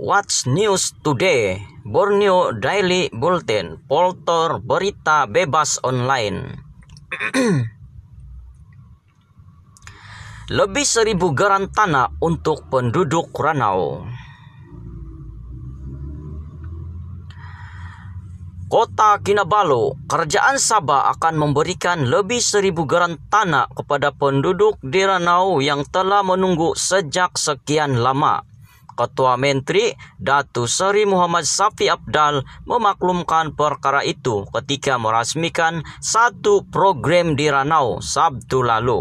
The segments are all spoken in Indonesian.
What's News Today, Borneo Daily Bulletin, Poltor Berita Bebas Online. Lebih seribu garan tanah untuk penduduk Ranau. Kota Kinabalu, kerajaan Sabah akan memberikan lebih seribu garan tanah kepada penduduk di Ranau yang telah menunggu sejak sekian lama. Ketua Menteri Datu Seri Muhammad Safi Abdal memaklumkan perkara itu ketika merasmikan satu program di Ranau Sabtu lalu.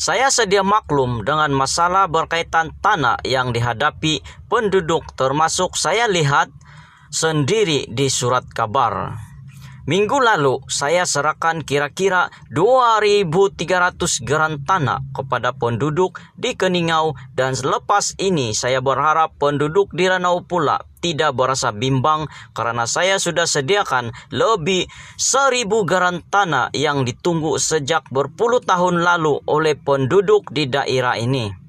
Saya sedia maklum dengan masalah berkaitan tanah yang dihadapi penduduk termasuk saya lihat sendiri di surat kabar. Minggu lalu saya serahkan kira-kira 2.300 geran tanah kepada penduduk di Keningau dan selepas ini saya berharap penduduk di Ranau pula tidak berasa bimbang karena saya sudah sediakan lebih 1.000 geran tanah yang ditunggu sejak berpuluh tahun lalu oleh penduduk di daerah ini.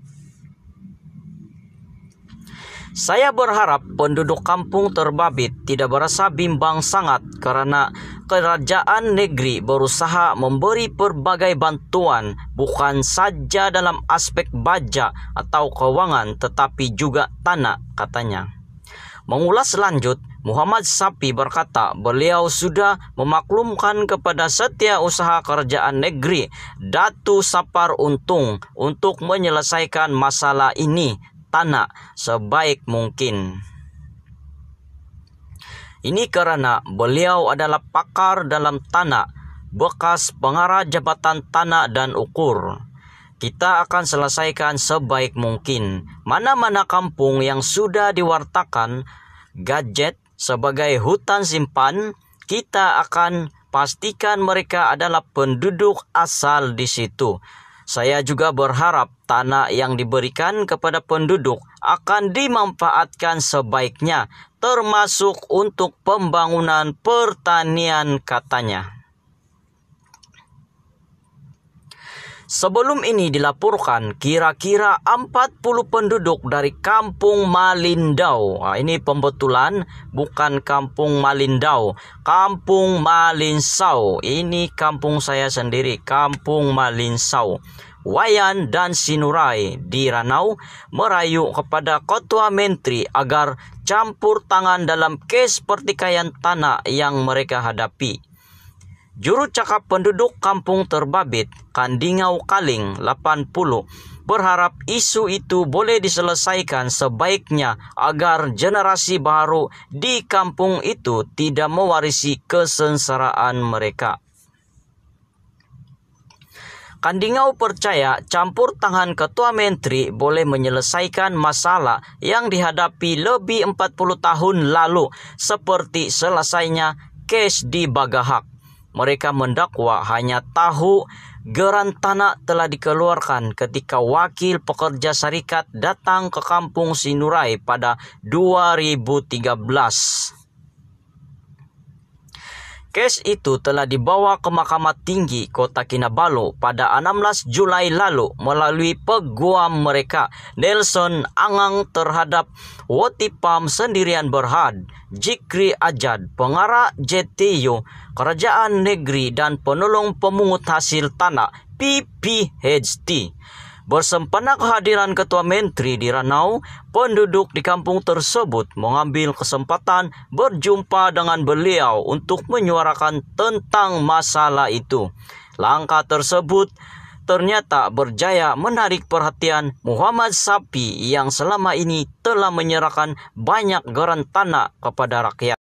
Saya berharap penduduk kampung terbabit tidak merasa bimbang sangat karena kerajaan negeri berusaha memberi berbagai bantuan bukan saja dalam aspek baja atau keuangan tetapi juga tanah katanya. Mengulas lanjut, Muhammad Sapi berkata beliau sudah memaklumkan kepada setia usaha kerajaan negeri Datu Sapar Untung untuk menyelesaikan masalah ini tanah sebaik mungkin. Ini karena beliau adalah pakar dalam tanah, bekas pengarah jabatan tanah dan ukur. Kita akan selesaikan sebaik mungkin mana-mana kampung yang sudah diwartakan gadget sebagai hutan simpan, kita akan pastikan mereka adalah penduduk asal di situ. Saya juga berharap tanah yang diberikan kepada penduduk akan dimanfaatkan sebaiknya, termasuk untuk pembangunan pertanian, katanya. Sebelum ini dilaporkan kira-kira 40 penduduk dari Kampung Malindau. Nah, ha, ini pembetulan bukan Kampung Malindau, Kampung Malinsau. Ini kampung saya sendiri, Kampung Malinsau. Wayan dan Sinurai di Ranau merayu kepada Ketua Menteri agar campur tangan dalam kes pertikaian tanah yang mereka hadapi. Juru cakap penduduk kampung terbabit, Kandingau Kaling, 80, berharap isu itu boleh diselesaikan sebaiknya agar generasi baru di kampung itu tidak mewarisi kesengsaraan mereka. Kandingau percaya campur tangan ketua menteri boleh menyelesaikan masalah yang dihadapi lebih 40 tahun lalu seperti selesainya kes di Bagahak. Mereka mendakwa hanya tahu geran tanah telah dikeluarkan ketika wakil pekerja syarikat datang ke kampung Sinurai pada 2013. Kes itu telah dibawa ke Mahkamah Tinggi Kota Kinabalu pada 16 Julai lalu melalui peguam mereka Nelson Angang terhadap Pam Sendirian Berhad, Jikri Ajad, pengarah JTU, Kerajaan Negeri dan Penolong Pemungut Hasil Tanah PPHT. Bersempena kehadiran Ketua Menteri di Ranau, penduduk di kampung tersebut mengambil kesempatan berjumpa dengan beliau untuk menyuarakan tentang masalah itu. Langkah tersebut ternyata berjaya menarik perhatian Muhammad Sapi yang selama ini telah menyerahkan banyak geran tanah kepada rakyat.